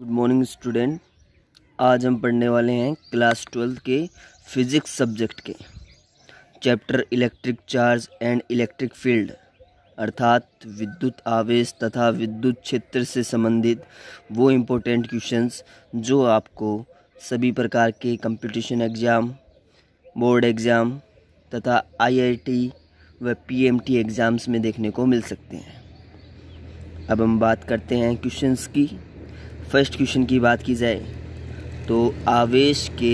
good morning student आज हम पढ़ने वाले हैं क्लास ट्वेल्थ के फिजिक्स सब्जेक्ट के chapter electric charge and electric field अर्थात विद्युत आवेश तथा विद्युत क्षेत्र से संबंधित वो इम्पोर्टेंट क्वेश्चंस जो आपको सभी प्रकार के कंपटीशन एग्ज़ाम बोर्ड एग्ज़ाम तथा आईआईटी व पीएमटी एग्ज़ाम्स में देखने को मिल सकते हैं अब हम बात करते हैं क्वेश्चंस की फर्स्ट क्वेश्चन की बात की जाए तो आवेश के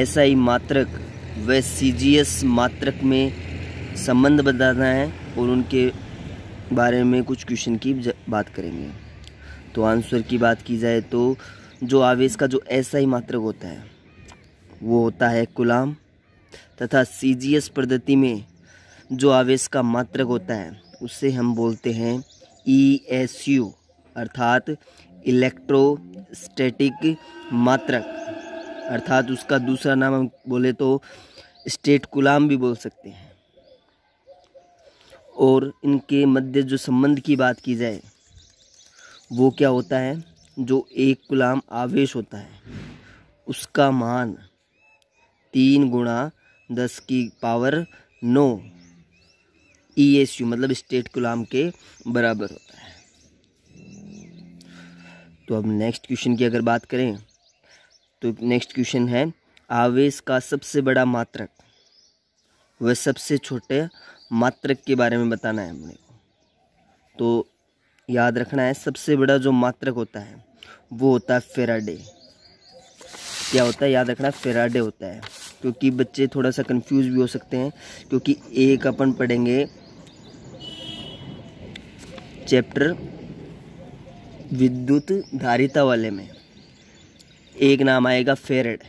ऐसा ही मात्रक व सी मात्रक में संबंध बताना है और उनके बारे में कुछ क्वेश्चन की बात करेंगे तो आंसर की बात की जाए तो जो आवेश का जो ऐसा ही मात्रक होता है वो होता है गुलाम तथा सी पद्धति में जो आवेश का मात्रक होता है उसे हम बोलते हैं ई एस यू अर्थात इलेक्ट्रोस्टैटिक मात्रक अर्थात उसका दूसरा नाम हम बोले तो स्टेट कुलाम भी बोल सकते हैं और इनके मध्य जो संबंध की बात की जाए वो क्या होता है जो एक गुलाम आवेश होता है उसका मान तीन गुणा दस की पावर नौ ई एस यू मतलब स्टेट गुलाम के बराबर होता है तो अब नेक्स्ट क्वेश्चन की अगर बात करें तो नेक्स्ट क्वेश्चन है आवेश का सबसे बड़ा मात्रक वह सबसे छोटे मात्रक के बारे में बताना है हमने तो याद रखना है सबसे बड़ा जो मात्रक होता है वो होता है फेराडे क्या होता है याद रखना फेराडे होता है क्योंकि बच्चे थोड़ा सा कंफ्यूज भी हो सकते हैं क्योंकि एक अपन पढ़ेंगे चैप्टर विद्युत धारिता वाले में एक नाम आएगा फेरेड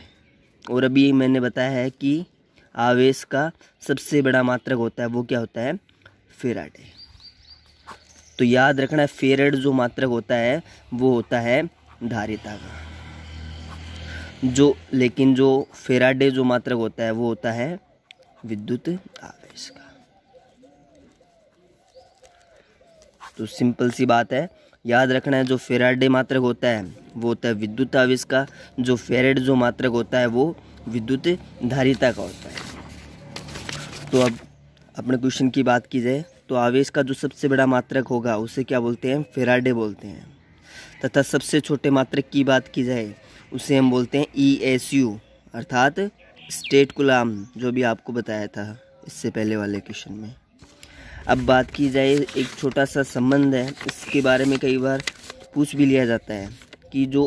और अभी मैंने बताया है कि आवेश का सबसे बड़ा मात्रक होता है वो क्या होता है फेराड तो याद रखना है फेरेड जो मात्रक होता है वो होता है धारिता का जो लेकिन जो फेराडे जो मात्रक होता है वो होता है विद्युत आवेश का तो सिंपल सी बात है याद रखना है जो फेराडे मात्रक होता है वो होता है विद्युत आवेश का जो फेरेड जो मात्रक होता है वो विद्युत धारिता का होता है तो अब अपने क्वेश्चन की बात की जाए तो आवेश का जो सबसे बड़ा मात्रक होगा उसे क्या बोलते हैं फेराडे बोलते हैं तथा सबसे छोटे मात्रक की बात की जाए उसे हम बोलते हैं ई एस यू अर्थात स्टेट गुलाम जो भी आपको बताया था इससे पहले वाले क्वेश्चन में अब बात की जाए एक छोटा सा संबंध है इसके बारे में कई बार पूछ भी लिया जाता है कि जो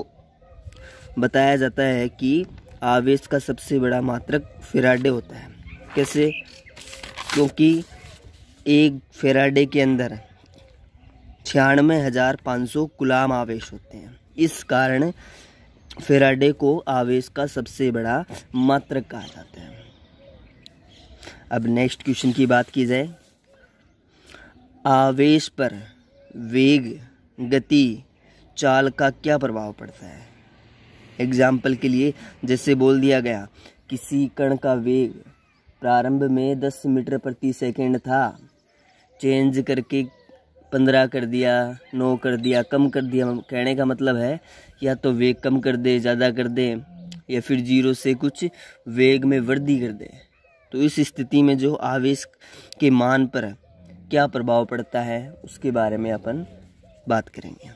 बताया जाता है कि आवेश का सबसे बड़ा मात्रक फेराडे होता है कैसे क्योंकि एक फेराडे के अंदर छियानवे हज़ार पाँच सौ गुलाम आवेश होते हैं इस कारण फेराडे को आवेश का सबसे बड़ा मात्रक कहा जाता है अब नेक्स्ट क्वेश्चन की बात की जाए आवेश पर वेग गति चाल का क्या प्रभाव पड़ता है एग्जाम्पल के लिए जैसे बोल दिया गया किसी कण का वेग प्रारंभ में 10 मीटर प्रति सेकंड था चेंज करके 15 कर दिया 9 कर दिया कम कर दिया कहने का मतलब है या तो वेग कम कर दे ज़्यादा कर दे या फिर जीरो से कुछ वेग में वृद्धि कर दे तो इस स्थिति में जो आवेश के मान पर क्या प्रभाव पड़ता है उसके बारे में अपन बात करेंगे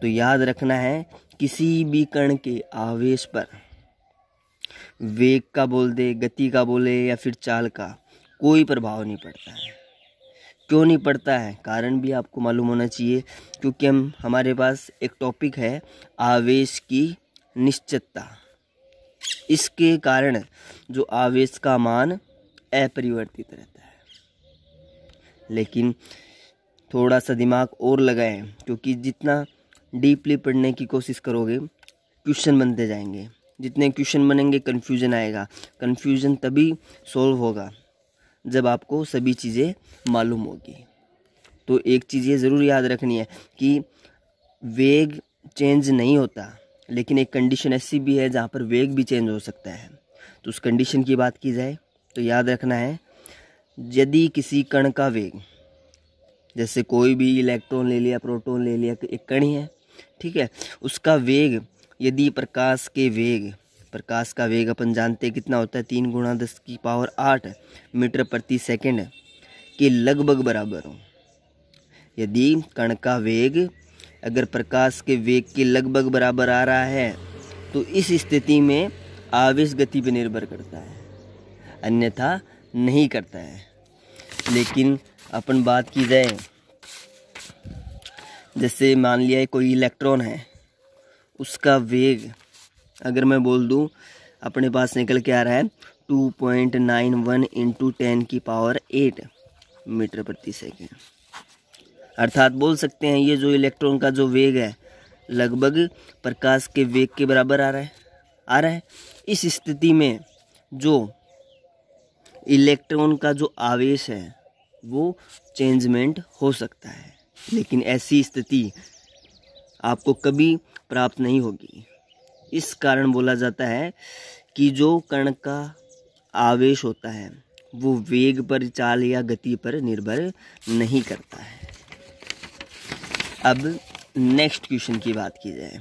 तो याद रखना है किसी भी कण के आवेश पर वेग का बोल दे गति का बोले या फिर चाल का कोई प्रभाव नहीं पड़ता है क्यों नहीं पड़ता है कारण भी आपको मालूम होना चाहिए क्योंकि हम हमारे पास एक टॉपिक है आवेश की निश्चितता इसके कारण जो आवेश का मान अपरिवर्तित रहता है लेकिन थोड़ा सा दिमाग और लगाएं क्योंकि जितना डीपली पढ़ने की कोशिश करोगे क्वेश्चन बनते जाएंगे जितने क्वेश्चन बनेंगे कन्फ्यूजन आएगा कन्फ्यूजन तभी सॉल्व होगा जब आपको सभी चीज़ें मालूम होगी तो एक चीज़ ये ज़रूर याद रखनी है कि वेग चेंज नहीं होता लेकिन एक कंडीशन ऐसी भी है जहाँ पर वेग भी चेंज हो सकता है तो उस कंडीशन की बात की जाए तो याद रखना है यदि किसी कण का वेग जैसे कोई भी इलेक्ट्रॉन ले लिया प्रोटॉन ले लिया तो एक कण ही है ठीक है उसका वेग यदि प्रकाश के वेग प्रकाश का वेग अपन जानते हैं कितना होता है तीन गुणा दस की पावर आठ मीटर प्रति सेकंड के लगभग बराबर हो यदि कण का वेग अगर प्रकाश के वेग के लगभग बराबर आ रहा है तो इस स्थिति में आवेश गति पर निर्भर करता है अन्यथा नहीं करता है लेकिन अपन बात की जाए जैसे मान लिया कोई इलेक्ट्रॉन है उसका वेग अगर मैं बोल दूँ अपने पास निकल के आ रहा है two point nine one into ten की पावर एट मीटर प्रति सेकेंड अर्थात बोल सकते हैं ये जो इलेक्ट्रॉन का जो वेग है लगभग प्रकाश के वेग के बराबर आ रहा है आ रहा है इस स्थिति में जो इलेक्ट्रॉन का जो आवेश है वो चेंजमेंट हो सकता है लेकिन ऐसी स्थिति आपको कभी प्राप्त नहीं होगी इस कारण बोला जाता है कि जो कण का आवेश होता है वो वेग पर चाल या गति पर निर्भर नहीं करता है अब नेक्स्ट क्वेश्चन की बात की जाए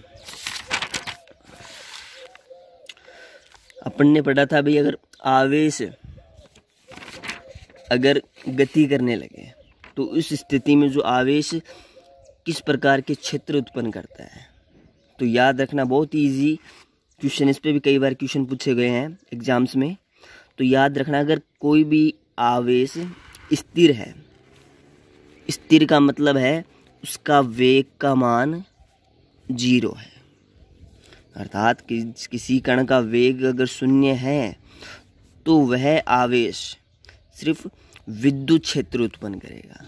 अपन ने पढ़ा था भाई अगर आवेश अगर गति करने लगे तो उस स्थिति में जो आवेश किस प्रकार के क्षेत्र उत्पन्न करता है तो याद रखना बहुत ईजी क्वेश्चन इस पर भी कई बार क्वेश्चन पूछे गए हैं एग्ज़ाम्स में तो याद रखना अगर कोई भी आवेश स्थिर है स्थिर का मतलब है उसका वेग का मान जीरो है अर्थात कि, किसी कण का वेग अगर शून्य है तो वह आवेश सिर्फ विद्युत क्षेत्र उत्पन्न करेगा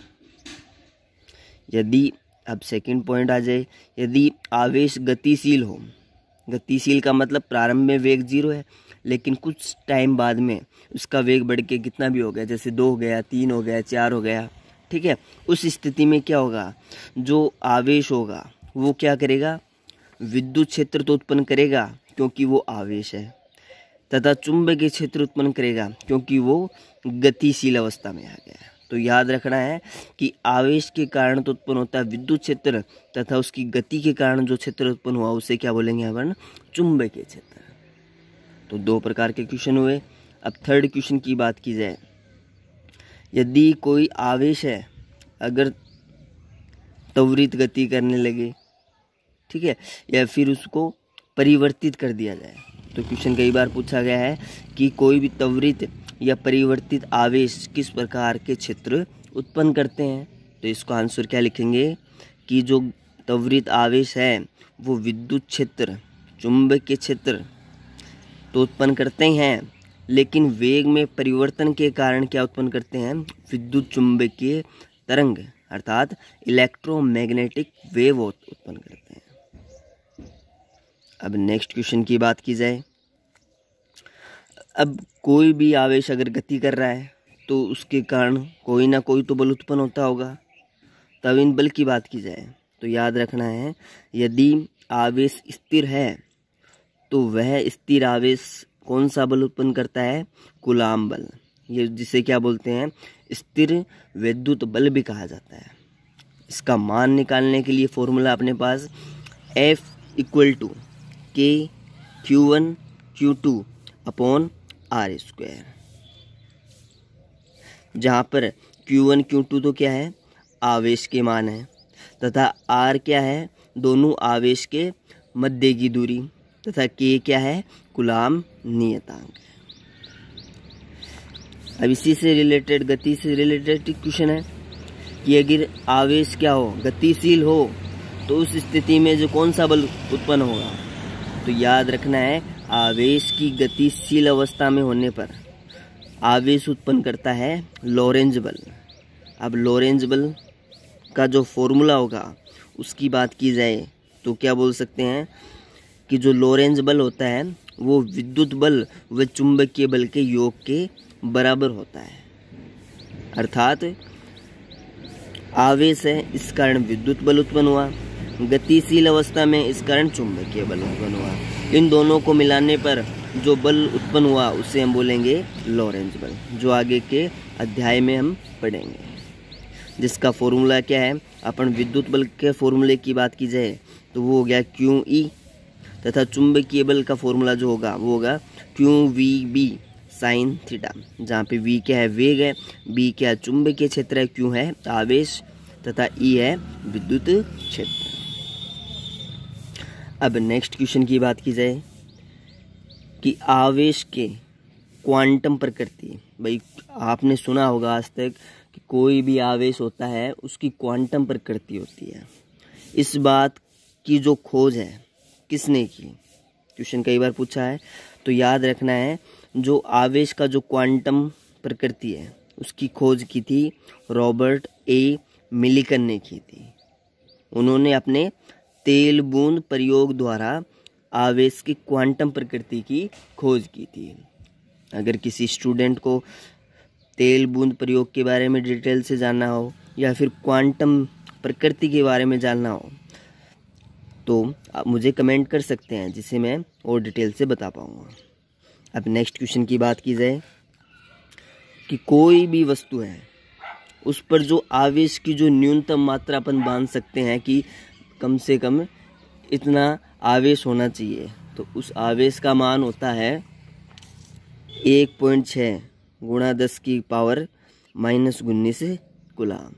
यदि अब सेकंड पॉइंट आ जाए यदि आवेश गतिशील हो गतिशील का मतलब प्रारंभ में वेग जीरो है लेकिन कुछ टाइम बाद में उसका वेग बढ़ के कितना भी हो गया जैसे दो हो गया तीन हो गया चार हो गया ठीक है उस स्थिति में क्या होगा जो आवेश होगा वो क्या करेगा विद्युत क्षेत्र तो उत्पन्न करेगा क्योंकि वो आवेश है तथा चुंबकीय क्षेत्र उत्पन्न करेगा क्योंकि वो गतिशील अवस्था में आ गया है तो याद रखना है कि आवेश के कारण तो उत्पन्न होता है विद्युत क्षेत्र तथा उसकी गति के कारण जो क्षेत्र उत्पन्न हुआ उसे क्या बोलेंगे अपन चुंबकीय क्षेत्र तो दो प्रकार के क्वेश्चन हुए अब थर्ड क्वेश्चन की बात की जाए यदि कोई आवेश है अगर त्वरित गति करने लगे ठीक है या फिर उसको परिवर्तित कर दिया जाए तो क्वेश्चन कई बार पूछा गया है कि कोई भी त्वरित या परिवर्तित आवेश किस प्रकार के क्षेत्र उत्पन्न करते हैं तो इसको आंसर क्या लिखेंगे कि जो त्वरित आवेश है वो विद्युत क्षेत्र चुंबक के क्षेत्र तो उत्पन्न करते हैं लेकिन वेग में परिवर्तन के कारण क्या उत्पन्न करते हैं विद्युत चुंबकीय तरंग अर्थात इलेक्ट्रोमैग्नेटिक वेव उत्पन्न करते हैं अब नेक्स्ट क्वेश्चन की बात की जाए अब कोई भी आवेश अगर गति कर रहा है तो उसके कारण कोई ना कोई तो बल उत्पन्न होता होगा तब इन बल की बात की जाए तो याद रखना है यदि आवेश स्थिर है तो वह स्थिर आवेश कौन सा बल उत्पन्न करता है गुलाम बल ये जिसे क्या बोलते हैं स्थिर विद्युत बल भी कहा जाता है इसका मान निकालने के लिए फॉर्मूला अपने पास F equal to K Q one Q two upon R square जहाँ पर क्यू वन क्यू टू तो क्या है आवेश के मान है तथा आर क्या है दोनों आवेश के मध्य की दूरी तथा K क्या है गुलाम नियतांक अब इसी से रिलेटेड गति से रिलेटेड क्वेश्चन है कि अगर आवेश क्या हो गतिशील हो तो उस स्थिति में जो कौन सा बल उत्पन्न होगा तो याद रखना है आवेश की गतिशील अवस्था में होने पर आवेश उत्पन्न करता है लॉरेंज बल अब लॉरेंज बल का जो फॉर्मूला होगा उसकी बात की जाए तो क्या बोल सकते हैं कि जो लॉरेंज बल होता है वो विद्युत बल व चुंबकीय बल के योग के बराबर होता है अर्थात आवेश है इस कारण विद्युत बल उत्पन्न हुआ गतिशील अवस्था में इस कारण चुंबकीय बल उत्पन्न हुआ इन दोनों को मिलाने पर जो बल उत्पन्न हुआ उसे हम बोलेंगे लॉरेंज बल जो आगे के अध्याय में हम पढ़ेंगे जिसका फॉर्मूला क्या है अपन विद्युत बल के फॉर्मूले की बात की जाए तो वो हो गया क्यू ई तथा चुंबकीय बल का फॉर्मूला जो होगा वो होगा Q V B sine theta जहाँ पे वी क्या है वेग है बी क्या है चुंबकीय क्षेत्र है क्यों है आवेश तथा ई है विद्युत क्षेत्र अब नेक्स्ट क्वेश्चन की बात की जाए कि आवेश के क्वांटम प्रकृति भाई आपने सुना होगा आज तक कि कोई भी आवेश होता है उसकी क्वांटम प्रकृति होती है इस बात की जो खोज है किसने की क्वेश्चन कई बार पूछा है तो याद रखना है जो आवेश का जो क्वांटम प्रकृति है उसकी खोज की थी रॉबर्ट ए मिलिकन ने की थी उन्होंने अपने तेल बूंद प्रयोग द्वारा आवेश की क्वांटम प्रकृति की खोज की थी अगर किसी स्टूडेंट को तेल बूंद प्रयोग के बारे में डिटेल से जानना हो या फिर क्वांटम प्रकृति के बारे में जानना हो तो आप मुझे कमेंट कर सकते हैं जिसे मैं और डिटेल से बता पाऊँगा अब नेक्स्ट क्वेश्चन की बात की जाए कि कोई भी वस्तु है उस पर जो आवेश की जो न्यूनतम मात्रा अपन बांध सकते हैं कि कम से कम इतना आवेश होना चाहिए तो उस आवेश का मान होता है एक पॉइंट छः गुणा दस की पावर माइनस उन्नीस गुलाम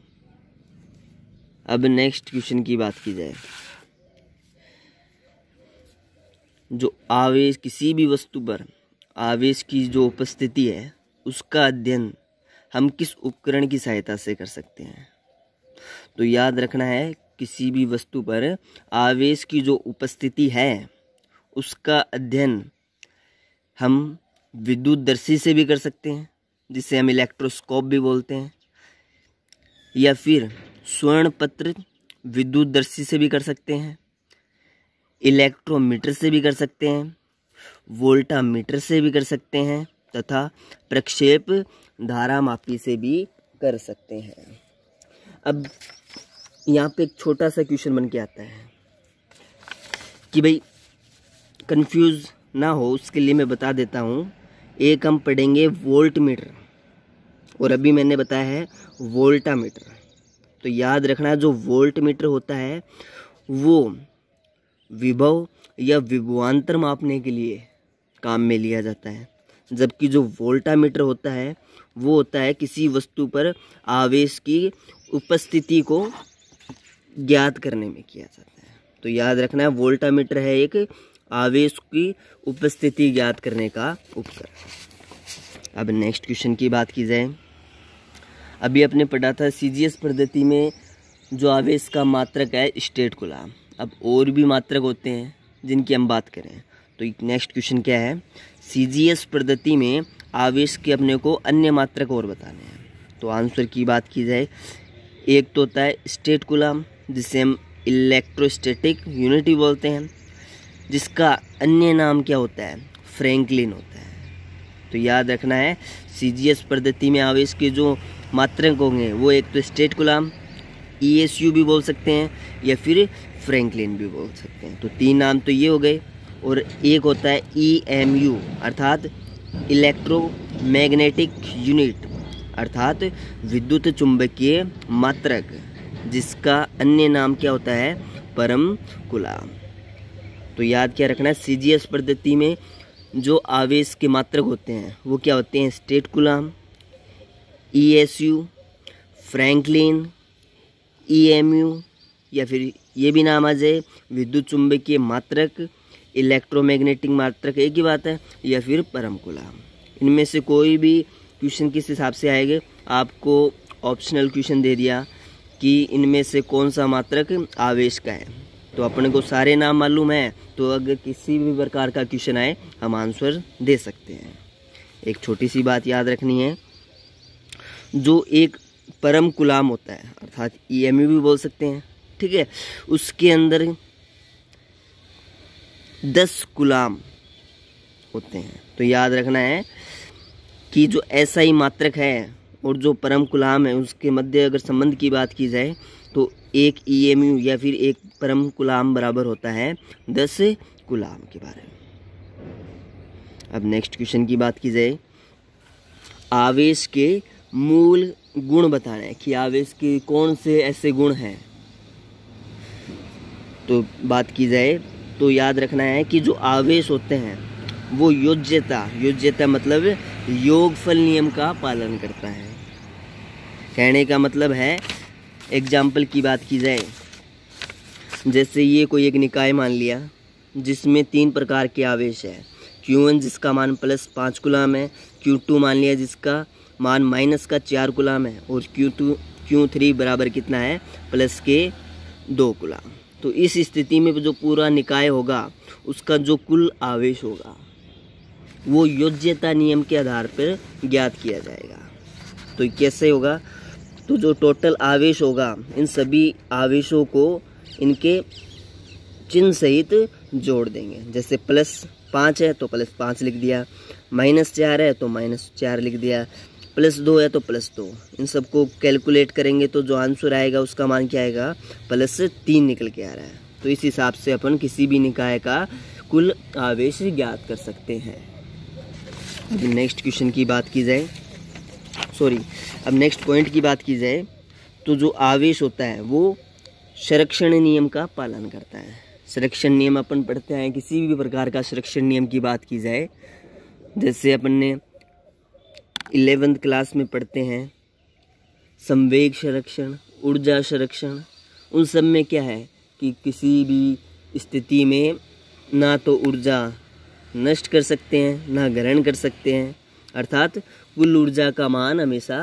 अब नेक्स्ट क्वेश्चन की बात की जाए जो आवेश किसी भी वस्तु पर आवेश की जो उपस्थिति है उसका अध्ययन हम किस उपकरण की सहायता से कर सकते हैं तो याद रखना है किसी भी वस्तु पर आवेश की जो उपस्थिति है उसका अध्ययन हम विद्युत दर्शी से भी कर सकते हैं जिसे हम इलेक्ट्रोस्कोप भी बोलते हैं या फिर स्वर्ण पत्र विद्युत दर्शी से भी कर सकते हैं इलेक्ट्रोमीटर से भी कर सकते हैं वोल्टामीटर से भी कर सकते हैं तथा प्रक्षेप धारा मापी से भी कर सकते हैं अब यहाँ पे एक छोटा सा क्वेश्चन बन के आता है कि भाई कंफ्यूज ना हो उसके लिए मैं बता देता हूँ एक हम पढ़ेंगे वोल्ट मीटर और अभी मैंने बताया है वोल्टा मीटर तो याद रखना जो वोल्ट मीटर होता है वो विभव या विभवान्तर मापने के लिए काम में लिया जाता है जबकि जो वोल्टा मीटर होता है वो होता है किसी वस्तु पर आवेश की उपस्थिति को ज्ञात करने में किया जाता है तो याद रखना है वोल्टामीटर है एक आवेश की उपस्थिति ज्ञात करने का उपकरण अब नेक्स्ट क्वेश्चन की बात की जाए अभी अपने पढ़ा था एस पद्धति में जो आवेश का मात्रक है स्टेट कुला अब और भी मात्रक होते हैं जिनकी हम बात करें तो नेक्स्ट क्वेश्चन क्या है एस पद्धति में आवेश के अपने को अन्य मात्रक और बताने हैं तो आंसर की बात की जाए एक तो होता है स्टेट गुलाम जिसे हम यूनिट यूनिटी बोलते हैं जिसका अन्य नाम क्या होता है फ्रैंकलिन होता है तो याद रखना है सी पद्धति में आवेश के जो मात्रक होंगे वो एक तो स्टेट गुलाम ई e भी बोल सकते हैं या फिर फ्रैंकलिन भी बोल सकते हैं तो तीन नाम तो ये हो गए और एक होता है ई एम यू अर्थात इलेक्ट्रोमैग्नेटिक यूनिट अर्थात विद्युत चुंबकीय मात्रक जिसका अन्य नाम क्या होता है परम कुला तो याद क्या रखना है सीजीएस पद्धति में जो आवेश के मात्रक होते हैं वो क्या होते हैं statcoulomb ESU e franklin EMU e या फिर ये भी नाम आ जाए विद्युत चुंबकीय मात्रक इलेक्ट्रोमैग्नेटिक मात्रक एक ही बात है या फिर परम कुलाम इनमें से कोई भी क्वेश्चन किस हिसाब से आएंगे आपको ऑप्शनल क्वेश्चन दे दिया कि इनमें से कौन सा मात्रक आवेश का है तो अपने को सारे नाम मालूम है तो अगर किसी भी प्रकार का क्वेश्चन आए हम आंसर दे सकते हैं एक छोटी सी बात याद रखनी है जो एक परम गुलाम होता है अर्थात ई e भी बोल सकते हैं ठीक है उसके अंदर दस गुलाम होते हैं तो याद रखना है कि जो ऐसा ही मात्रक है और जो परम गुलाम है उसके मध्य अगर संबंध की बात की जाए तो एक ईएमयू e या फिर एक परम गुलाम बराबर होता है दस गुलाम के बारे में अब नेक्स्ट क्वेश्चन की बात की जाए आवेश के मूल गुण रहे हैं कि आवेश के कौन से ऐसे गुण हैं तो बात की जाए तो याद रखना है कि जो आवेश होते हैं वो योज्यता योज्यता मतलब योगफल नियम का पालन करता है कहने का मतलब है एग्जाम्पल की बात की जाए जैसे ये कोई एक निकाय मान लिया जिसमें तीन प्रकार के आवेश है क्यू वन जिसका मान प्लस पाँच गुलाम है क्यू टू मान लिया जिसका मान माइनस का चार गुलाम है और क्यू टू क्यू थ्री बराबर कितना है प्लस के दो गुलाम तो इस स्थिति में जो पूरा निकाय होगा उसका जो कुल आवेश होगा वो योग्यता नियम के आधार पर ज्ञात किया जाएगा तो कैसे होगा तो जो टोटल आवेश होगा इन सभी आवेशों को इनके चिन्ह सहित जोड़ देंगे जैसे प्लस पाँच है तो प्लस पाँच लिख दिया माइनस चार है तो माइनस चार लिख दिया प्लस दो है तो प्लस दो इन सबको कैलकुलेट करेंगे तो जो आंसर आएगा उसका मान क्या आएगा प्लस तीन निकल के आ रहा है तो इस हिसाब से अपन किसी भी निकाय का कुल आवेश ज्ञात कर सकते हैं अभी नेक्स्ट क्वेश्चन की बात की जाए सॉरी अब नेक्स्ट पॉइंट की बात की जाए तो जो आवेश होता है वो संरक्षण नियम का पालन करता है संरक्षण नियम अपन पढ़ते हैं किसी भी प्रकार का संरक्षण नियम की बात की जाए जैसे अपन ने इलेवेंथ क्लास में पढ़ते हैं संवेग संरक्षण ऊर्जा संरक्षण उन सब में क्या है कि किसी भी स्थिति में ना तो ऊर्जा नष्ट कर सकते हैं न ग्रहण कर सकते हैं अर्थात कुल ऊर्जा का मान हमेशा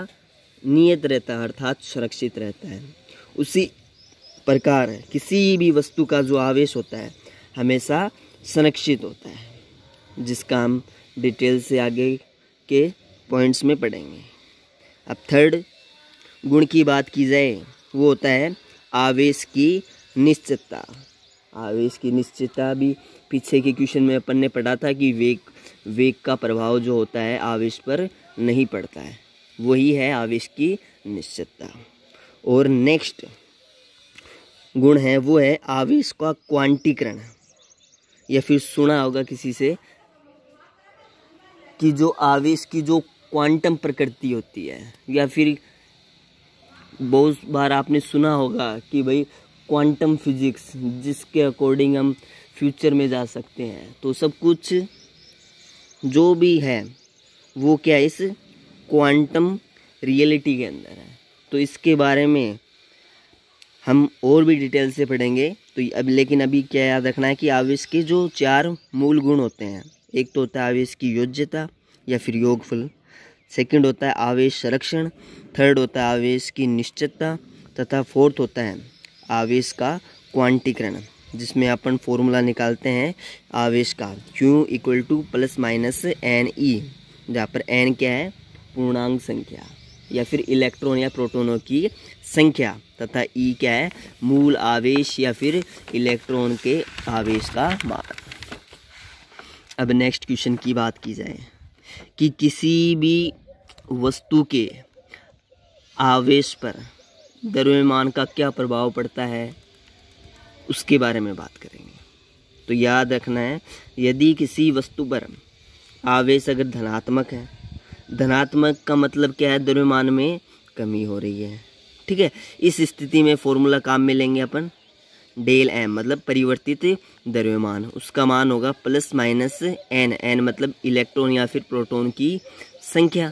नियत रहता है अर्थात सुरक्षित रहता है उसी प्रकार किसी भी वस्तु का जो आवेश होता है हमेशा संरक्षित होता है जिसका हम डिटेल से आगे के पॉइंट्स में पढ़ेंगे अब थर्ड गुण की बात की जाए वो होता है आवेश की निश्चितता आवेश की निश्चितता भी पीछे के क्वेश्चन में अपन ने पढ़ा था कि वेग वेग का प्रभाव जो होता है आवेश पर नहीं पड़ता है वही है आवेश की निश्चितता और नेक्स्ट गुण है वो है आवेश का क्वांटीकरण या फिर सुना होगा किसी से कि जो आवेश की जो क्वांटम प्रकृति होती है या फिर बहुत बार आपने सुना होगा कि भाई क्वांटम फिजिक्स जिसके अकॉर्डिंग हम फ्यूचर में जा सकते हैं तो सब कुछ जो भी है वो क्या इस क्वांटम रियलिटी के अंदर है तो इसके बारे में हम और भी डिटेल से पढ़ेंगे तो अब लेकिन अभी क्या याद रखना है कि आवेश के जो चार मूल गुण होते हैं एक तो होता है आवेश की योग्यता या फिर योगफल सेकंड होता है आवेश संरक्षण थर्ड होता है आवेश की निश्चितता तथा फोर्थ होता है आवेश का क्वांटिकरण जिसमें अपन फॉर्मूला निकालते हैं आवेश का Q equal to plus minus N E जहाँ पर एन क्या है पूर्णांक संख्या या फिर इलेक्ट्रॉन या प्रोटोनों की संख्या तथा ई e क्या है मूल आवेश या फिर इलेक्ट्रॉन के आवेश का मान अब नेक्स्ट क्वेश्चन की बात की जाए कि किसी भी वस्तु के आवेश पर द्रव्यमान का क्या प्रभाव पड़ता है उसके बारे में बात करेंगे तो याद रखना है यदि किसी वस्तु पर आवेश अगर धनात्मक है धनात्मक का मतलब क्या है द्रव्यमान में कमी हो रही है ठीक है इस स्थिति में फॉर्मूला काम में लेंगे अपन डेल एम मतलब परिवर्तित द्रव्यमान उसका मान होगा प्लस माइनस एन एन मतलब इलेक्ट्रॉन या फिर प्रोटॉन की संख्या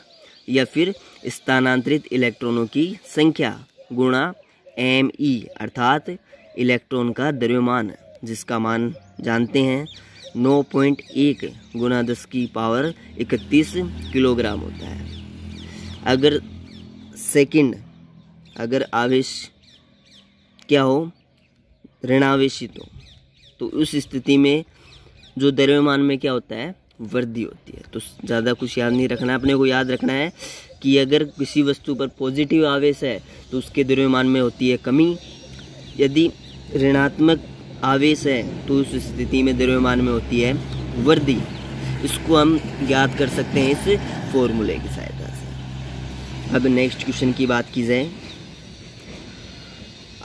या फिर स्थानांतरित इलेक्ट्रॉनों की संख्या गुणा एम ई अर्थात इलेक्ट्रॉन का द्रव्यमान जिसका मान जानते हैं 9.1 पॉइंट एक गुना दस की पावर 31 किलोग्राम होता है अगर सेकंड अगर आवेश क्या हो ऋणावेशित हो तो उस स्थिति में जो द्रव्यमान में क्या होता है वृद्धि होती है तो ज़्यादा कुछ याद नहीं रखना अपने को याद रखना है कि अगर किसी वस्तु पर पॉजिटिव आवेश है तो उसके द्रव्यमान में होती है कमी यदि ऋणात्मक आवेश है तो उस स्थिति में द्रव्यमान में होती है वृद्धि इसको हम ज्ञात कर सकते हैं इस फॉर्मूले की सहायता से अब नेक्स्ट क्वेश्चन की बात की जाए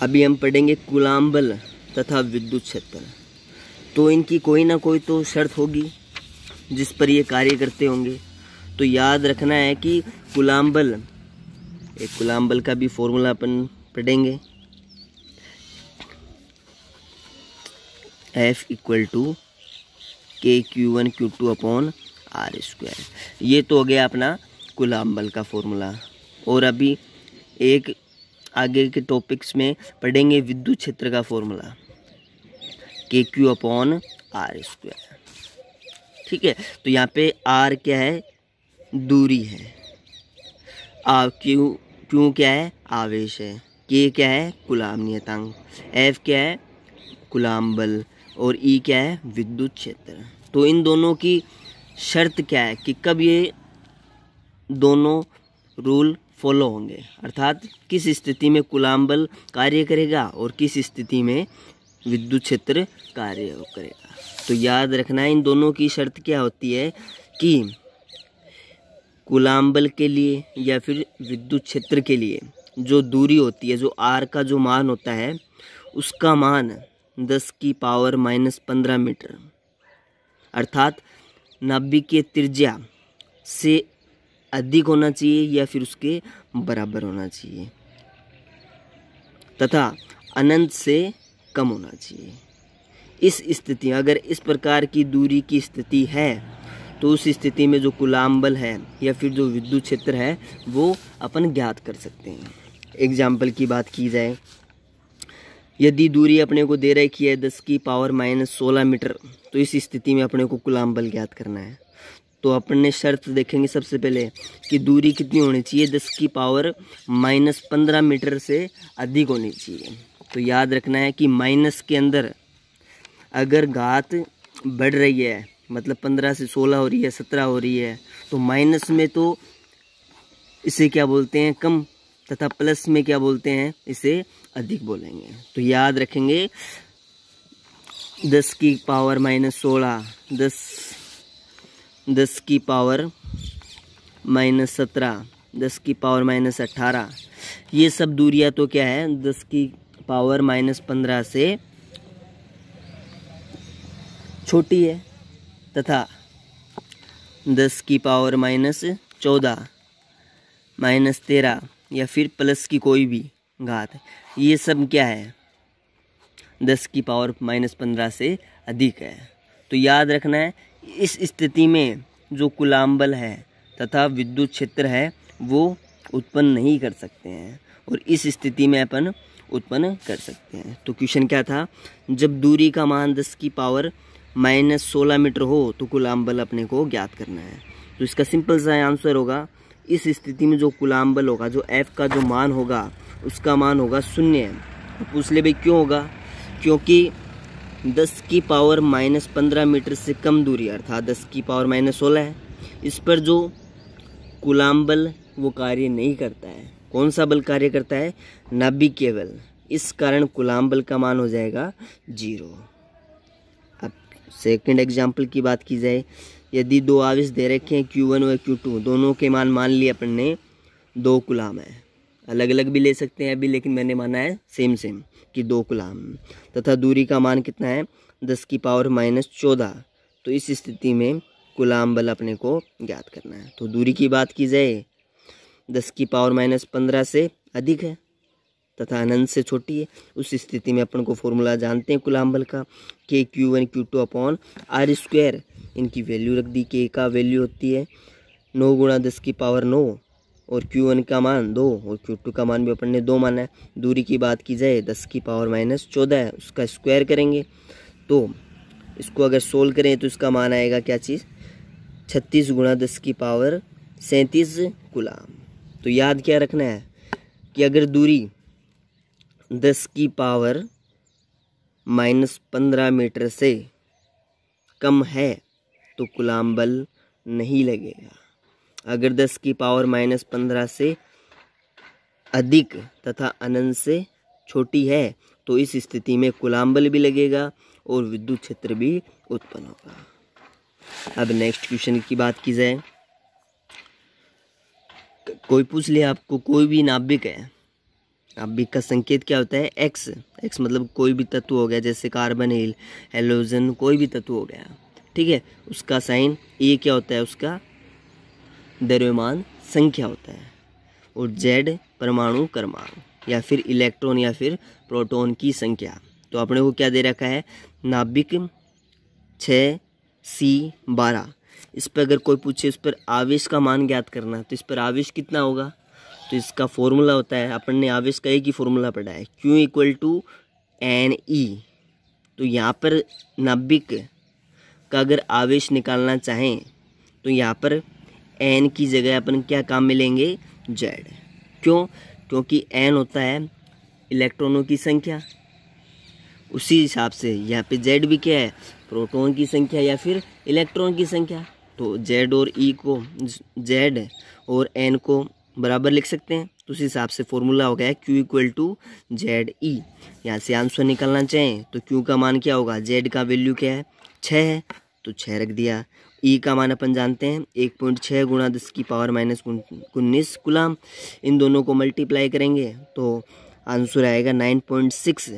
अभी हम पढ़ेंगे कुलाम्बल तथा विद्युत क्षेत्र तो इनकी कोई ना कोई तो शर्त होगी जिस पर ये कार्य करते होंगे तो याद रखना है कि कुलाम्बल एक कुलाम्बल का भी फॉर्मूला अपन पढ़ेंगे F equal to K Q one Q two upon R square ये तो हो गया अपना गुलाम बल का फॉर्मूला और अभी एक आगे के टॉपिक्स में पढ़ेंगे विद्युत क्षेत्र का फॉर्मूला के क्यू अपॉन आर स्क्वायर ठीक है तो यहाँ पे आर क्या है दूरी है आ क्यू क्यू क्या है आवेश है के क्या है गुलाम नियतांक एफ क्या है गुलाम बल और ई क्या है विद्युत क्षेत्र तो इन दोनों की शर्त क्या है कि कब ये दोनों रूल फॉलो होंगे अर्थात किस स्थिति में कुलाम बल कार्य करेगा और किस स्थिति में विद्युत क्षेत्र कार्य करेगा तो याद रखना इन दोनों की शर्त क्या होती है कि कुलाम बल के लिए या फिर विद्युत क्षेत्र के लिए जो दूरी होती है जो आर का जो मान होता है उसका मान दस की पावर माइनस पंद्रह मीटर अर्थात के त्रिज्या से अधिक होना चाहिए या फिर उसके बराबर होना चाहिए तथा अनंत से कम होना चाहिए इस स्थिति अगर इस प्रकार की दूरी की स्थिति है तो उस स्थिति में जो कुलाम्बल है या फिर जो विद्युत क्षेत्र है वो अपन ज्ञात कर सकते हैं एग्जाम्पल की बात की जाए यदि दूरी अपने को दे रखी है दस की पावर माइनस सोलह मीटर तो इस स्थिति में अपने को गुलाम बल ज्ञात करना है तो अपने शर्त देखेंगे सबसे पहले कि दूरी कितनी होनी चाहिए दस की पावर माइनस पंद्रह मीटर से अधिक होनी चाहिए तो याद रखना है कि माइनस के अंदर अगर घात बढ़ रही है मतलब पंद्रह से सोलह हो रही है सत्रह हो रही है तो माइनस में तो इसे क्या बोलते हैं कम तथा प्लस में क्या बोलते हैं इसे अधिक बोलेंगे तो याद रखेंगे दस की पावर माइनस सोलह दस दस की पावर माइनस सत्रह दस की पावर माइनस अट्ठारह ये सब दूरियां तो क्या है दस की पावर माइनस पंद्रह से छोटी है तथा दस की पावर माइनस चौदह माइनस तेरह या फिर प्लस की कोई भी घात ये सब क्या है दस की पावर माइनस पंद्रह से अधिक है तो याद रखना है इस स्थिति में जो कुलाम्बल है तथा विद्युत क्षेत्र है वो उत्पन्न नहीं कर सकते हैं और इस स्थिति में अपन उत्पन्न कर सकते हैं तो क्वेश्चन क्या था जब दूरी का मान दस की पावर माइनस सोलह मीटर हो तो गुलाम बल अपने को ज्ञात करना है तो इसका सिंपल सा आंसर होगा इस स्थिति में जो गुलाम बल होगा जो एफ का जो मान होगा उसका मान होगा शून्य पूछ ले भाई क्यों होगा क्योंकि 10 की पावर माइनस पंद्रह मीटर से कम दूरी अर्थात 10 की पावर माइनस सोलह है इस पर जो गुलाम बल वो कार्य नहीं करता है कौन सा बल कार्य करता है नाभिकीय बल इस कारण गुलाम बल का मान हो जाएगा जीरो अब सेकंड एग्जाम्पल की बात की जाए यदि दो आवेश दे रखे हैं क्यू वन और क्यू टू दोनों के मान मान लिए अपन ने दो गुलाम है अलग अलग भी ले सकते हैं अभी लेकिन मैंने माना है सेम सेम कि दो गुलाम तथा दूरी का मान कितना है दस की पावर माइनस चौदह तो इस स्थिति में गुलाम बल अपने को ज्ञात करना है तो दूरी की बात की जाए दस की पावर माइनस पंद्रह से अधिक है तथा अनंत से छोटी है उस स्थिति में अपन को फॉर्मूला जानते हैं गुलाम बल का K Q one Q two upon R square इनकी वैल्यू रख दी के का वैल्यू होती है नौ गुणा दस की पावर नौ और क्यू वन का मान दो और क्यू टू का मान भी अपन ने दो माना है दूरी की बात की जाए दस की पावर माइनस चौदह है उसका स्क्वायर करेंगे तो इसको अगर सोल्व करें तो इसका मान आएगा क्या चीज़ छत्तीस गुणा दस की पावर सैंतीस गुलाम तो याद क्या रखना है कि अगर दूरी दस की पावर माइनस पंद्रह मीटर से कम है तो गुलाम बल नहीं लगेगा अगर दस की पावर माइनस पंद्रह से अधिक तथा अनंत से छोटी है तो इस स्थिति में कुलाम्बल भी लगेगा और विद्युत क्षेत्र भी उत्पन्न होगा अब नेक्स्ट क्वेश्चन की बात की जाए कोई पूछ ले आपको कोई भी नाभिक है नाभिक का संकेत क्या होता है एक्स एक्स मतलब कोई भी तत्व हो गया जैसे कार्बन हेल हेलोजन कोई भी तत्व हो गया ठीक है उसका साइन ए क्या होता है उसका द्रव्यमान संख्या होता है और जेड परमाणु क्रमांक या फिर इलेक्ट्रॉन या फिर प्रोटॉन की संख्या तो अपने को क्या दे रखा है नाभिक छ सी बारह इस पर अगर कोई पूछे इस पर आवेश का मान ज्ञात करना तो इस पर आवेश कितना होगा तो इसका फॉर्मूला होता है अपन ने आवेश का एक ही फॉर्मूला पढ़ा है Q equal to N E तो यहाँ पर नाभिक का अगर आवेश निकालना चाहें तो यहाँ पर एन की जगह अपन क्या काम में लेंगे जेड क्यों क्योंकि एन होता है इलेक्ट्रॉनों की संख्या उसी हिसाब से यहाँ पे जेड भी क्या है प्रोटॉन की संख्या या फिर इलेक्ट्रॉन की संख्या तो जेड और ई e को जेड और एन को बराबर लिख सकते हैं तो उसी हिसाब से फॉर्मूला हो गया है Q equal to Z E यहाँ से आंसर निकालना चाहें तो क्यू का मान क्या होगा जेड का वैल्यू क्या है छः है तो छः रख दिया ई का मान अपन जानते हैं एक पॉइंट छः गुणा दस की पावर माइनस उन्नीस गुलाम इन दोनों को मल्टीप्लाई करेंगे तो आंसर आएगा नाइन पॉइंट सिक्स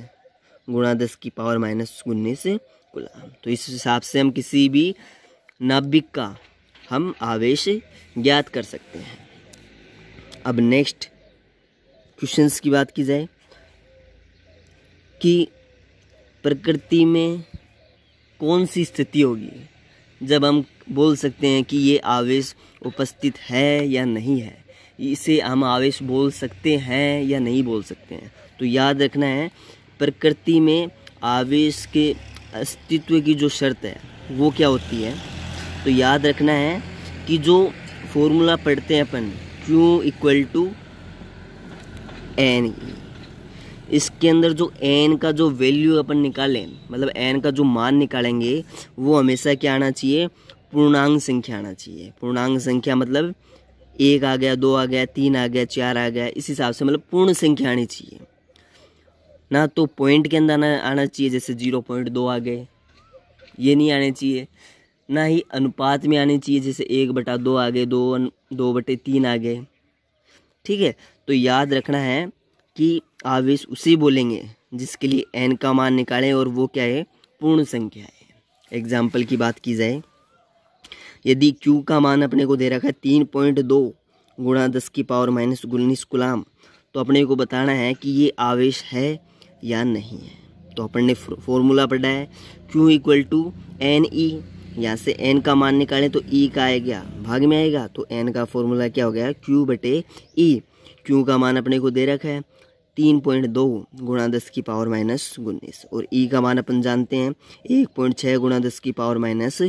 गुणा दस की पावर माइनस उन्नीस गुलाम तो इस हिसाब से हम किसी भी नाभिक का हम आवेश ज्ञात कर सकते हैं अब नेक्स्ट क्वेश्चंस की बात की जाए कि प्रकृति में कौन सी स्थिति होगी जब हम बोल सकते हैं कि ये आवेश उपस्थित है या नहीं है इसे हम आवेश बोल सकते हैं या नहीं बोल सकते हैं तो याद रखना है प्रकृति में आवेश के अस्तित्व की जो शर्त है वो क्या होती है तो याद रखना है कि जो फॉर्मूला पढ़ते हैं अपन क्यू इक्वल टू एन इसके अंदर जो एन का जो वैल्यू अपन निकालें मतलब एन का जो मान निकालेंगे वो हमेशा क्या आना चाहिए पूर्णांग संख्या आना चाहिए पूर्णांग संख्या मतलब एक आ गया दो आ गया तीन आ गया चार आ गया इस हिसाब से मतलब पूर्ण संख्या आनी चाहिए ना तो पॉइंट के अंदर आना आना चाहिए जैसे जीरो पॉइंट दो आ गए ये नहीं आने चाहिए ना ही अनुपात में आने चाहिए जैसे एक बटा दो आ गए दो दो बटे तीन आ गए ठीक है तो याद रखना है कि आवेश उसे बोलेंगे जिसके लिए एन का मान निकालें और वो क्या है पूर्ण संख्या है एग्जाम्पल की बात की जाए यदि क्यू का मान अपने को दे रखा है तीन पॉइंट दो गुणा दस की पावर माइनस उन्नीस गुलाम तो अपने को बताना है कि ये आवेश है या नहीं है तो अपन ने फॉर्मूला पढ़ा है Q equal to N E यहाँ से एन का मान निकालें तो ई e का आएगा भाग में आएगा तो एन का फॉर्मूला क्या हो गया क्यू बटे ई e, क्यू का मान अपने को दे रखा है तीन पॉइंट दो गुणा दस की पावर माइनस उन्नीस और ई का मान अपन जानते हैं एक पॉइंट छः गुणा दस की पावर माइनस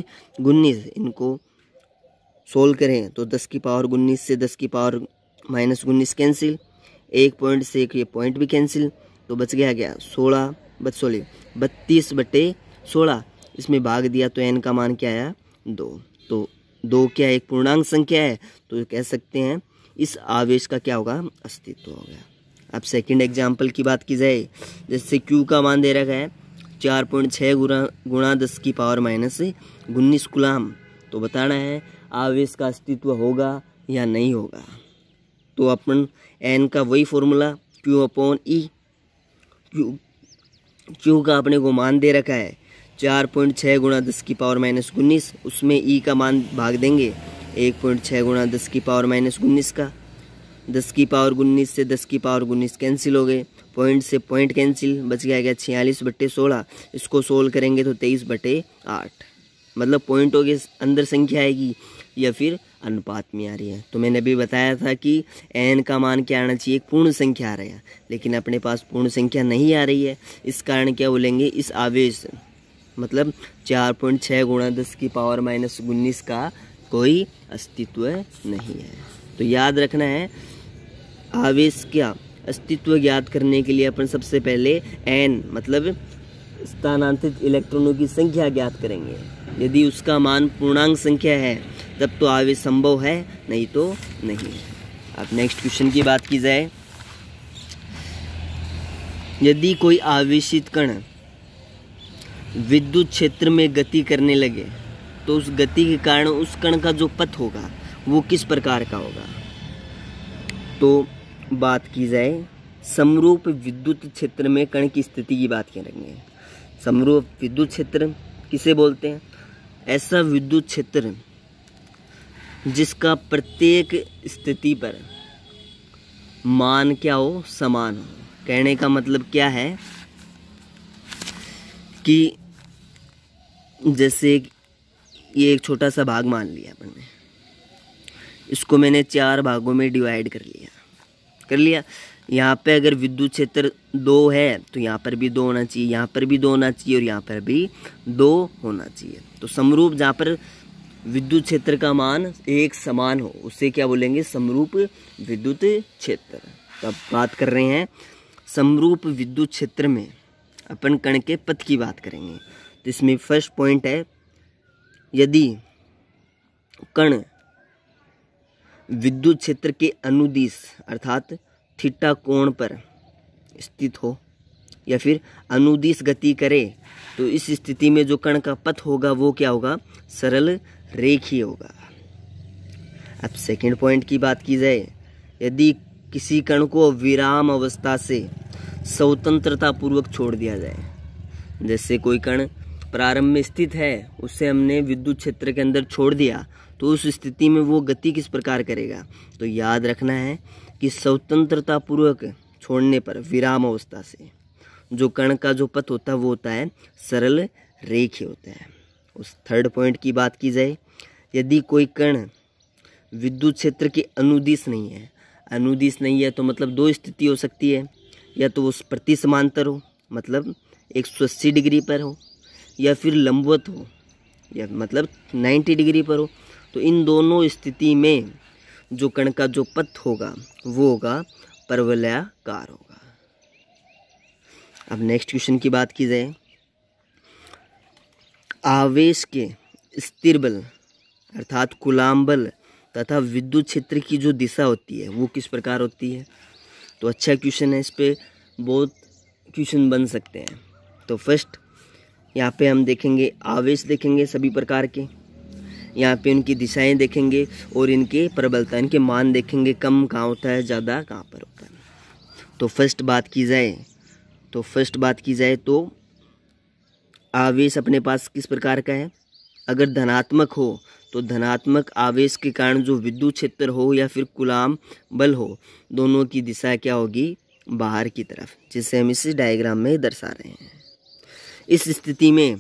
उन्नीस इनको सोल्व करें तो दस की पावर उन्नीस से दस की पावर माइनस उन्नीस कैंसिल एक पॉइंट से एक ये पॉइंट भी कैंसिल तो बच गया क्या सोलह बच सोलह बत्तीस बटे सोलह इसमें भाग दिया तो एन का मान क्या आया दो तो दो क्या एक पूर्णांक संख्या है तो कह सकते हैं इस आवेश का क्या होगा अस्तित्व हो गया अब सेकंड एग्जांपल की बात की जाए जैसे क्यू का मान दे रखा है चार पॉइंट छः गुना गुणा दस की पावर माइनस उन्नीस गुलाम तो बताना है आवेश का अस्तित्व होगा या नहीं होगा तो अपन एन का वही formula Q upon E Q Q का अपने को मान दे रखा है चार पॉइंट छः गुणा दस की पावर माइनस उन्नीस उसमें ई e का मान भाग देंगे एक पॉइंट छः गुणा दस की पावर माइनस उन्नीस का दस की पावर उन्नीस से दस की पावर उन्नीस कैंसिल हो गए पॉइंट से पॉइंट कैंसिल बच गया गया छियालीस बट्टे सोलह इसको सोल्व करेंगे तो तेईस बटे आठ मतलब पॉइंटों के अंदर संख्या आएगी या फिर अनुपात में आ रही है तो मैंने अभी बताया था कि एन का मान क्या आना चाहिए पूर्ण संख्या आ रही है लेकिन अपने पास पूर्ण संख्या नहीं आ रही है इस कारण क्या बोलेंगे इस आवेश मतलब चार पॉइंट छः गुणा दस की पावर माइनस उन्नीस का कोई अस्तित्व नहीं है तो याद रखना है आवेश क्या अस्तित्व ज्ञात करने के लिए अपन सबसे पहले एन मतलब स्थानांतरित इलेक्ट्रॉनों की संख्या ज्ञात करेंगे यदि उसका मान पूर्णांक संख्या है तब तो आवेश संभव है नहीं तो नहीं अब नेक्स्ट क्वेश्चन की बात की जाए यदि कोई आवेशित कण विद्युत क्षेत्र में गति करने लगे तो उस गति के कारण उस कण का जो पथ होगा वो किस प्रकार का होगा तो बात की जाए समरूप विद्युत क्षेत्र में कण की स्थिति की बात करेंगे समरूप विद्युत क्षेत्र किसे बोलते हैं ऐसा विद्युत क्षेत्र जिसका प्रत्येक स्थिति पर मान क्या हो समान हो कहने का मतलब क्या है कि जैसे ये एक छोटा सा भाग मान लिया अपन ने इसको मैंने चार भागों में डिवाइड कर लिया कर लिया यहाँ पे अगर विद्युत क्षेत्र दो है तो यहाँ पर भी दो होना चाहिए यहाँ पर भी दो होना चाहिए और यहाँ पर भी दो होना चाहिए तो समरूप जहाँ पर विद्युत क्षेत्र का मान एक समान हो उसे क्या बोलेंगे समरूप विद्युत क्षेत्र तो बात कर रहे हैं समरूप विद्युत क्षेत्र में अपन कण के पथ की बात करेंगे तो इसमें फर्स्ट पॉइंट है यदि कण विद्युत क्षेत्र के अनुदिश अर्थात थीटा कोण पर स्थित हो या फिर अनुदिश गति करे तो इस स्थिति में जो कण का पथ होगा वो क्या होगा सरल रेखीय होगा अब सेकंड पॉइंट की बात की जाए यदि किसी कण को विराम अवस्था से स्वतंत्रता पूर्वक छोड़ दिया जाए जैसे कोई कण प्रारंभ में स्थित है उसे हमने विद्युत क्षेत्र के अंदर छोड़ दिया तो उस स्थिति में वो गति किस प्रकार करेगा तो याद रखना है कि स्वतंत्रता पूर्वक छोड़ने पर विराम अवस्था से जो कण का जो पथ होता है वो होता है सरल रेखे होता है उस थर्ड पॉइंट की बात की जाए यदि कोई कण विद्युत क्षेत्र के अनुदिश नहीं है अनुदिश नहीं है तो मतलब दो स्थिति हो सकती है या तो वो प्रति समांतर हो मतलब एक सौ अस्सी डिग्री पर हो या फिर लंबवत हो या मतलब नाइन्टी डिग्री पर हो तो इन दोनों स्थिति में जो कण का जो पथ होगा वो होगा परवलयाकार होगा अब नेक्स्ट क्वेश्चन की बात की जाए आवेश के स्थिर बल अर्थात कुलाम बल तथा विद्युत क्षेत्र की जो दिशा होती है वो किस प्रकार होती है तो अच्छा क्वेश्चन है इस पर बहुत क्वेश्चन बन सकते हैं तो फर्स्ट यहाँ पे हम देखेंगे आवेश देखेंगे सभी प्रकार के यहाँ पे उनकी दिशाएं देखेंगे और इनके प्रबलता इनके मान देखेंगे कम कहाँ होता है ज़्यादा कहाँ पर होता है तो फर्स्ट बात की जाए तो फर्स्ट बात की जाए तो आवेश अपने पास किस प्रकार का है अगर धनात्मक हो तो धनात्मक आवेश के कारण जो विद्युत क्षेत्र हो या फिर गुलाम बल हो दोनों की दिशा क्या होगी बाहर की तरफ जिसे हम इस डायग्राम में दर्शा रहे हैं इस स्थिति में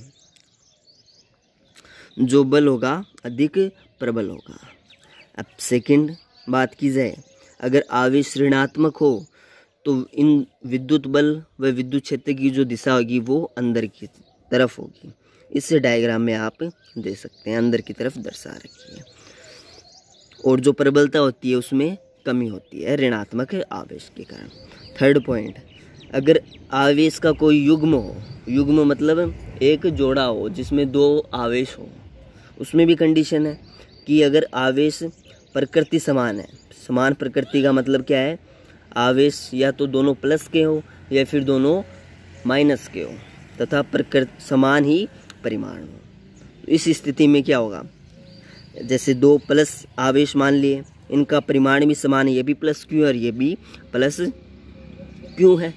जो बल होगा अधिक प्रबल होगा अब सेकंड बात की जाए अगर आवेश ऋणात्मक हो तो इन विद्युत बल व विद्युत क्षेत्र की जो दिशा होगी वो अंदर की तरफ होगी इस डायग्राम में आप दे सकते हैं अंदर की तरफ दर्शा रखी है और जो प्रबलता होती है उसमें कमी होती है ऋणात्मक आवेश के कारण थर्ड पॉइंट अगर आवेश का कोई युग्म हो युग्म मतलब एक जोड़ा हो जिसमें दो आवेश हो उसमें भी कंडीशन है कि अगर आवेश प्रकृति समान है समान प्रकृति का मतलब क्या है आवेश या तो दोनों प्लस के हो या फिर दोनों माइनस के हो तथा प्रकृति समान ही परिमाण हो तो इस स्थिति में क्या होगा जैसे दो प्लस आवेश मान लिए इनका परिमाण भी समान है ये भी प्लस क्यू और ये भी प्लस क्यू है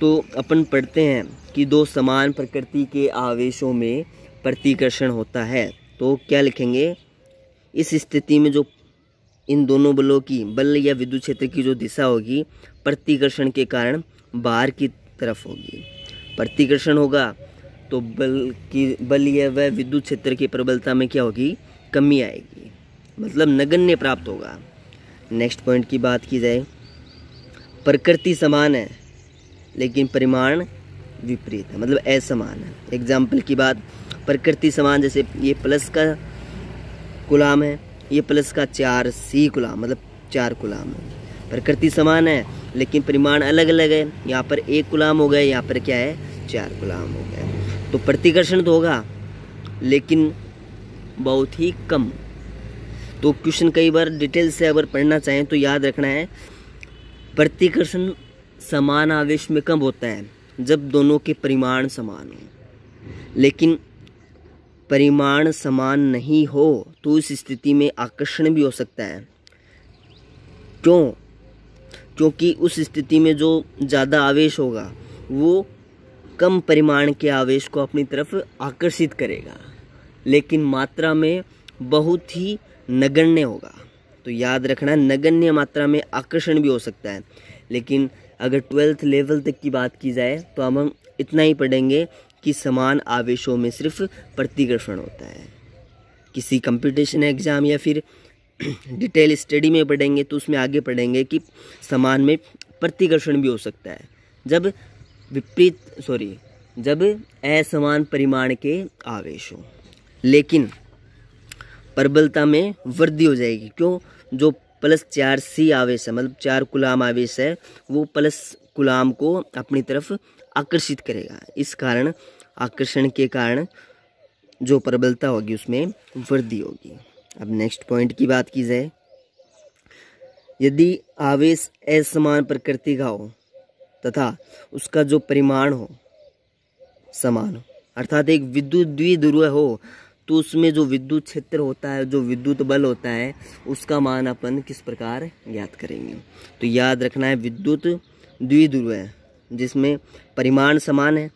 तो अपन पढ़ते हैं कि दो समान प्रकृति के आवेशों में प्रतिकर्षण होता है तो क्या लिखेंगे इस स्थिति में जो इन दोनों बलों की बल या विद्युत क्षेत्र की जो दिशा होगी प्रतिकर्षण के कारण बाहर की तरफ होगी प्रतिकर्षण होगा तो बल की बल या वह विद्युत क्षेत्र की प्रबलता में क्या होगी कमी आएगी मतलब नगण्य प्राप्त होगा नेक्स्ट पॉइंट की बात की जाए प्रकृति समान है लेकिन परिमाण विपरीत है मतलब असमान है एग्जाम्पल की बात प्रकृति समान जैसे ये प्लस का गुलाम है ये प्लस का चार सी गुलाम मतलब चार गुलाम है प्रकृति समान है लेकिन परिमाण अलग अलग है यहाँ पर एक गुलाम हो गया यहाँ पर क्या है चार गुलाम हो गया तो प्रतिकर्षण तो होगा लेकिन बहुत ही कम तो क्वेश्चन कई बार डिटेल से अगर पढ़ना चाहें तो याद रखना है प्रतिकर्षण समान आवेश में कम होता है जब दोनों के परिमाण समान हों लेकिन परिमाण समान नहीं हो तो इस स्थिति में आकर्षण भी हो सकता है क्यों क्योंकि उस स्थिति में जो ज़्यादा आवेश होगा वो कम परिमाण के आवेश को अपनी तरफ आकर्षित करेगा लेकिन मात्रा में बहुत ही नगण्य होगा तो याद रखना नगण्य मात्रा में आकर्षण भी हो सकता है लेकिन अगर ट्वेल्थ लेवल तक की बात की जाए तो हम इतना ही पढ़ेंगे कि समान आवेशों में सिर्फ प्रतिकर्षण होता है किसी कंपटीशन एग्ज़ाम या फिर डिटेल स्टडी में पढ़ेंगे तो उसमें आगे पढ़ेंगे कि समान में प्रतिकर्षण भी हो सकता है जब विपरीत सॉरी जब असमान परिमाण के आवेश हो लेकिन प्रबलता में वृद्धि हो जाएगी क्यों जो प्लस चार सी आवेश है मतलब चार गुलाम आवेश है वो प्लस गुलाम को अपनी तरफ आकर्षित करेगा इस कारण आकर्षण के कारण जो प्रबलता होगी उसमें वृद्धि होगी अब नेक्स्ट पॉइंट की बात की जाए यदि आवेश असमान प्रकृति का हो तथा उसका जो परिमाण हो समान हो अर्थात एक विद्युत द्विध्रुव हो तो उसमें जो विद्युत क्षेत्र होता है जो विद्युत बल होता है उसका मान अपन किस प्रकार ज्ञात करेंगे तो याद रखना है विद्युत द्विध्रुव है जिसमें परिमाण समान है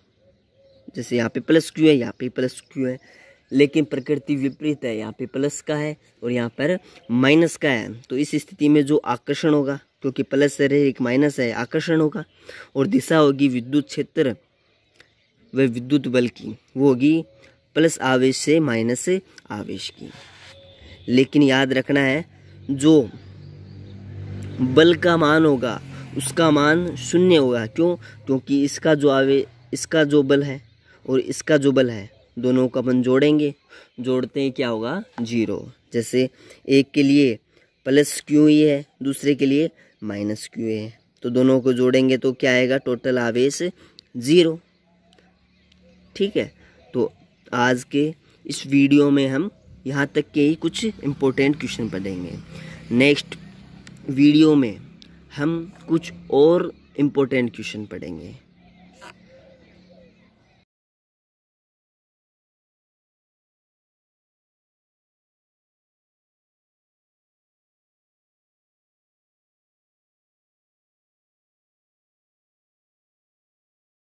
जैसे यहाँ पे प्लस क्यू है यहाँ पे प्लस क्यू है लेकिन प्रकृति विपरीत है यहाँ पे प्लस का है और यहाँ पर माइनस का है तो इस स्थिति में जो आकर्षण होगा क्योंकि प्लस रहे एक माइनस है आकर्षण होगा और दिशा होगी विद्युत क्षेत्र व विद्युत बल की वो होगी प्लस आवेश से माइनस आवेश की लेकिन याद रखना है जो बल का मान होगा उसका मान शून्य होगा क्यों क्योंकि इसका जो आवे इसका जो बल है और इसका जो बल है दोनों को अपन जोड़ेंगे जोड़ते हैं क्या होगा जीरो जैसे एक के लिए प्लस क्यू ही है दूसरे के लिए माइनस क्यू है तो दोनों को जोड़ेंगे तो क्या आएगा टोटल आवेश जीरो ठीक है तो आज के इस वीडियो में हम यहाँ तक के ही कुछ इम्पोर्टेंट क्वेश्चन पढ़ेंगे नेक्स्ट वीडियो में हम कुछ और इम्पोर्टेंट क्वेश्चन पढ़ेंगे